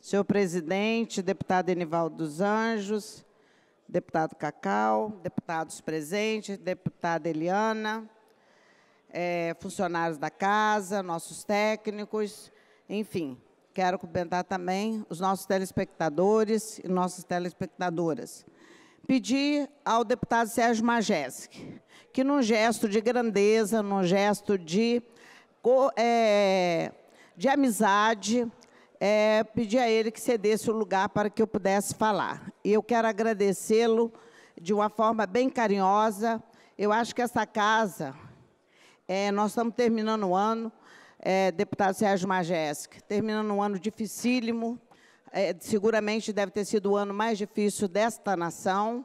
Senhor presidente, deputado Enivaldo dos Anjos, deputado Cacau, deputados presentes, deputada Eliana, é, funcionários da casa, nossos técnicos, enfim. Quero cumprimentar também os nossos telespectadores e nossas telespectadoras. Pedir ao deputado Sérgio Majeski que, num gesto de grandeza, num gesto de, é, de amizade, é, pedi a ele que cedesse o lugar para que eu pudesse falar. E eu quero agradecê-lo de uma forma bem carinhosa. Eu acho que essa casa, é, nós estamos terminando o ano, é, deputado Sérgio Majeski, terminando um ano dificílimo, é, seguramente deve ter sido o ano mais difícil desta nação,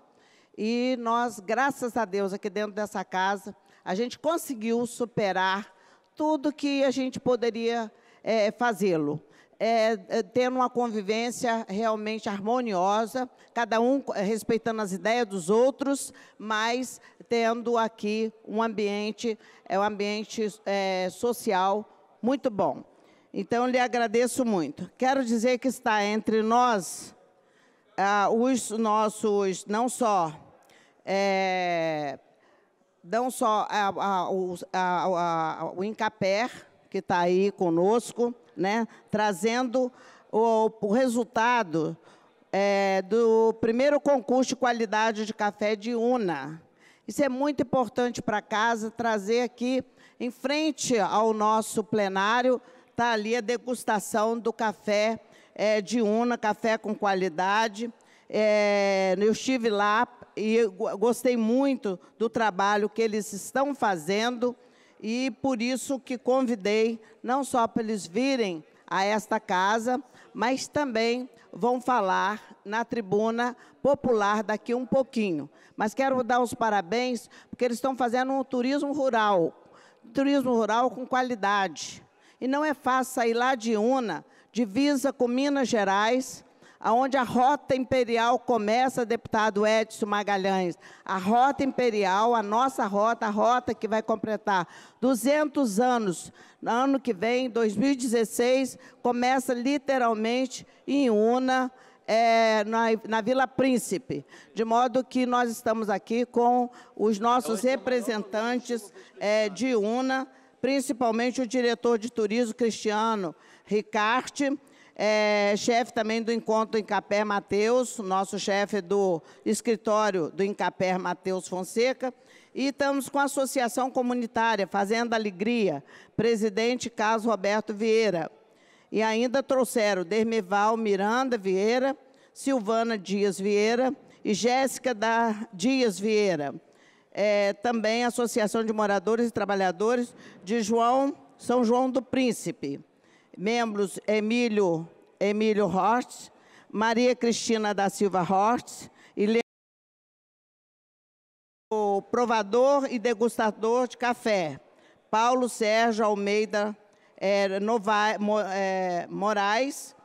e nós, graças a Deus, aqui dentro dessa casa, a gente conseguiu superar tudo que a gente poderia é, fazê-lo. É, é, tendo uma convivência realmente harmoniosa, cada um respeitando as ideias dos outros, mas tendo aqui um ambiente, é, um ambiente é, social muito bom. Então, lhe agradeço muito. Quero dizer que está entre nós ah, os nossos, não só, é, não só a, a, a, o INCAPER, que está aí conosco, né, trazendo o, o resultado é, do primeiro concurso de qualidade de café de UNA. Isso é muito importante para casa, trazer aqui em frente ao nosso plenário, está ali a degustação do café é, de Una, café com qualidade. É, eu estive lá e gostei muito do trabalho que eles estão fazendo e por isso que convidei não só para eles virem a esta casa, mas também vão falar na tribuna popular daqui um pouquinho. Mas quero dar os parabéns, porque eles estão fazendo um turismo rural, turismo rural com qualidade. E não é fácil sair lá de Una, divisa com Minas Gerais, aonde a Rota Imperial começa, deputado Edson Magalhães. A Rota Imperial, a nossa rota, a rota que vai completar 200 anos, no ano que vem, 2016, começa literalmente em Una, é, na, na, Vila Príncipe, de modo que nós estamos aqui com os nossos representantes é, de UNA, principalmente o diretor de turismo, Cristiano Ricarte, é chefe também do Encontro Incapé Mateus, nosso chefe do escritório do Incapé Mateus Fonseca, e estamos com a Associação Comunitária Fazenda Alegria, presidente Carlos Roberto Vieira. E ainda trouxeram Dermeval Miranda Vieira, Silvana Dias Vieira e Jéssica da Dias Vieira. É, também a Associação de Moradores e Trabalhadores de João, São João do Príncipe membros Emílio, Emílio Hort, Maria Cristina da Silva Hortz e o provador e degustador de café, Paulo Sérgio Almeida é, Nova, Mo, é, Moraes,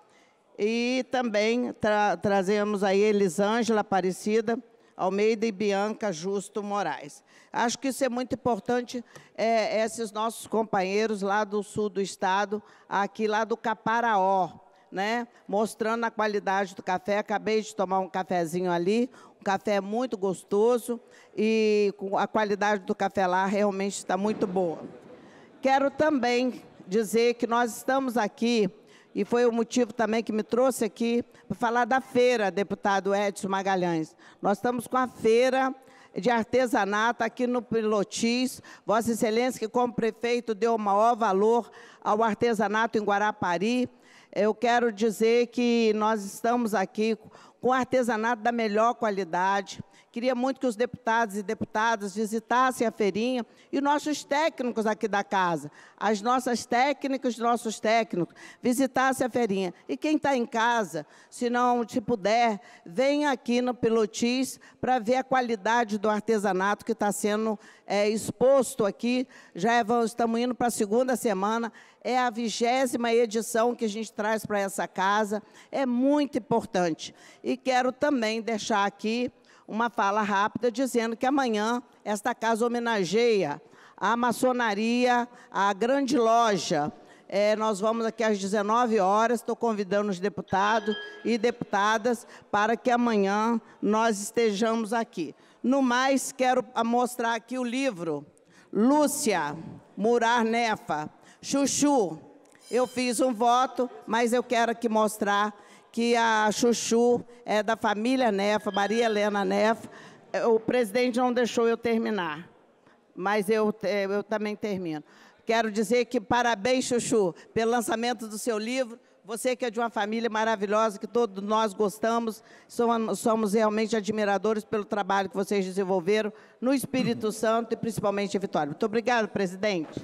e também tra trazemos aí Elisângela Aparecida, Almeida e Bianca Justo Moraes. Acho que isso é muito importante, é, esses nossos companheiros lá do sul do estado, aqui lá do Caparaó, né, mostrando a qualidade do café. Acabei de tomar um cafezinho ali, um café muito gostoso e a qualidade do café lá realmente está muito boa. Quero também dizer que nós estamos aqui e foi o motivo também que me trouxe aqui para falar da feira, deputado Edson Magalhães. Nós estamos com a feira de artesanato aqui no Pilotis. Vossa Excelência, que como prefeito deu maior valor ao artesanato em Guarapari. Eu quero dizer que nós estamos aqui com artesanato da melhor qualidade. Queria muito que os deputados e deputadas visitassem a feirinha e nossos técnicos aqui da casa, as nossas técnicas, nossos técnicos, visitassem a feirinha. E quem está em casa, se não te puder, venha aqui no Pilotis para ver a qualidade do artesanato que está sendo é, exposto aqui. Já é, estamos indo para a segunda semana é a vigésima edição que a gente traz para essa casa, é muito importante. E quero também deixar aqui uma fala rápida dizendo que amanhã esta casa homenageia a maçonaria, a grande loja. É, nós vamos aqui às 19 horas, estou convidando os deputados e deputadas para que amanhã nós estejamos aqui. No mais, quero mostrar aqui o livro Lúcia Murar Nefa, Chuchu, eu fiz um voto, mas eu quero aqui mostrar que a Chuchu é da família Nefa, Maria Helena Nefa. O presidente não deixou eu terminar, mas eu, eu também termino. Quero dizer que parabéns, Chuchu, pelo lançamento do seu livro. Você que é de uma família maravilhosa, que todos nós gostamos, somos realmente admiradores pelo trabalho que vocês desenvolveram no Espírito Santo e principalmente em Vitória. Muito obrigado, presidente.